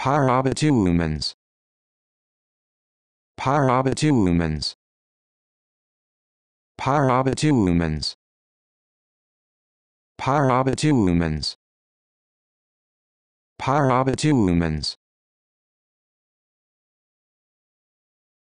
Parabitumens. Parabitumens. Parabitumens. Parabitumens. Parabitumens.